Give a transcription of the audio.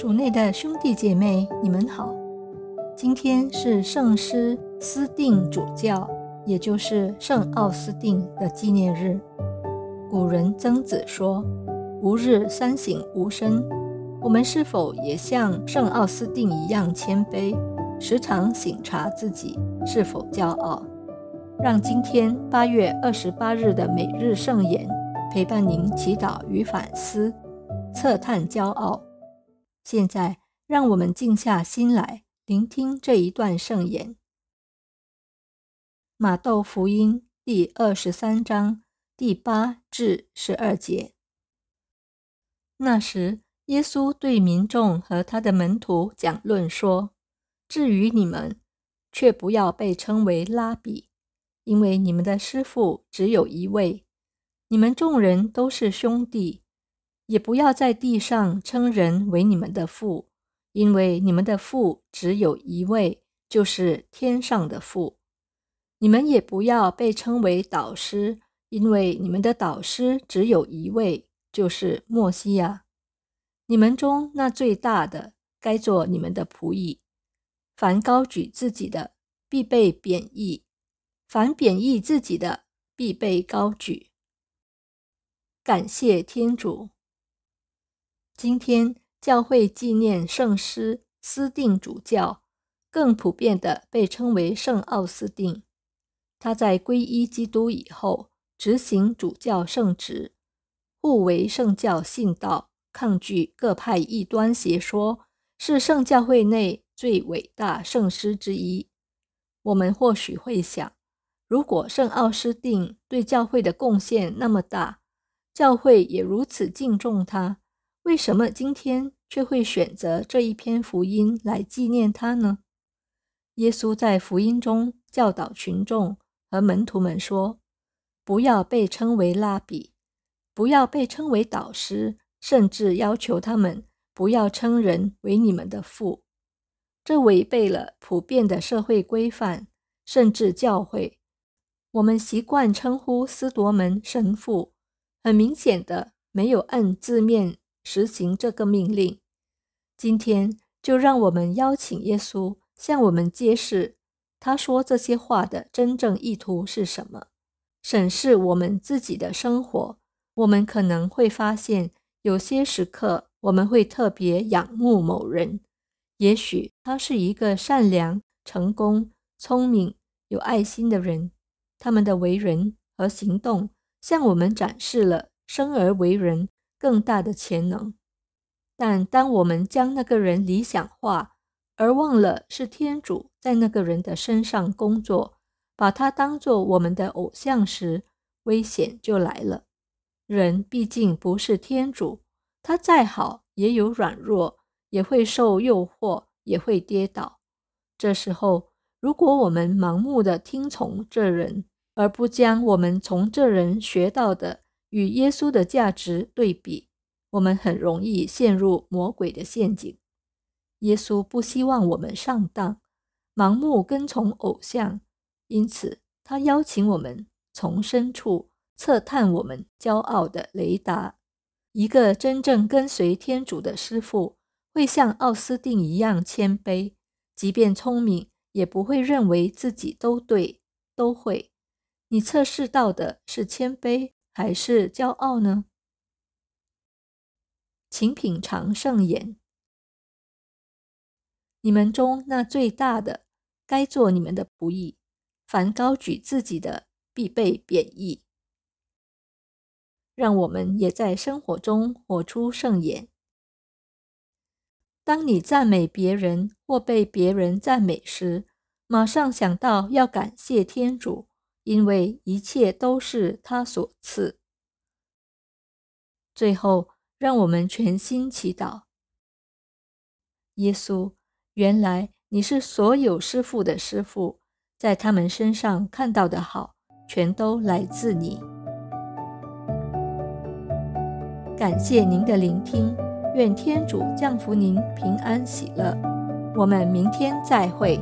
主内的兄弟姐妹，你们好。今天是圣师斯定主教，也就是圣奥斯定的纪念日。古人曾子说：“吾日三省吾身。”我们是否也像圣奥斯定一样谦卑，时常省察自己是否骄傲？让今天八月二十八日的每日圣言陪伴您祈祷与反思，测探骄傲。现在，让我们静下心来，聆听这一段圣言。马窦福音第二十三章第八至十二节。那时，耶稣对民众和他的门徒讲论说：“至于你们，却不要被称为拉比，因为你们的师傅只有一位，你们众人都是兄弟。”也不要在地上称人为你们的父，因为你们的父只有一位，就是天上的父。你们也不要被称为导师，因为你们的导师只有一位，就是莫西亚。你们中那最大的该做你们的仆役。凡高举自己的，必被贬义；凡贬义自己的，必被高举。感谢天主。今天教会纪念圣师斯定主教，更普遍的被称为圣奥斯定。他在皈依基督以后，执行主教圣职，互为圣教信道，抗拒各派异端邪说，是圣教会内最伟大圣师之一。我们或许会想，如果圣奥斯定对教会的贡献那么大，教会也如此敬重他。为什么今天却会选择这一篇福音来纪念他呢？耶稣在福音中教导群众和门徒们说：“不要被称为拉比，不要被称为导师，甚至要求他们不要称人为你们的父。”这违背了普遍的社会规范，甚至教会。我们习惯称呼司铎门神父，很明显的没有按字面。实行这个命令。今天，就让我们邀请耶稣向我们揭示，他说这些话的真正意图是什么。审视我们自己的生活，我们可能会发现，有些时刻我们会特别仰慕某人。也许他是一个善良、成功、聪明、有爱心的人。他们的为人和行动向我们展示了生而为人。更大的潜能，但当我们将那个人理想化，而忘了是天主在那个人的身上工作，把他当作我们的偶像时，危险就来了。人毕竟不是天主，他再好也有软弱，也会受诱惑，也会跌倒。这时候，如果我们盲目的听从这人，而不将我们从这人学到的，与耶稣的价值对比，我们很容易陷入魔鬼的陷阱。耶稣不希望我们上当，盲目跟从偶像，因此他邀请我们从深处测探我们骄傲的雷达。一个真正跟随天主的师傅，会像奥斯定一样谦卑，即便聪明，也不会认为自己都对都会。你测试到的是谦卑。还是骄傲呢？请品尝盛宴。你们中那最大的，该做你们的仆役。凡高举自己的，必被贬义。让我们也在生活中活出盛宴。当你赞美别人或被别人赞美时，马上想到要感谢天主。因为一切都是他所赐。最后，让我们全心祈祷。耶稣，原来你是所有师傅的师傅，在他们身上看到的好，全都来自你。感谢您的聆听，愿天主降福您，平安喜乐。我们明天再会。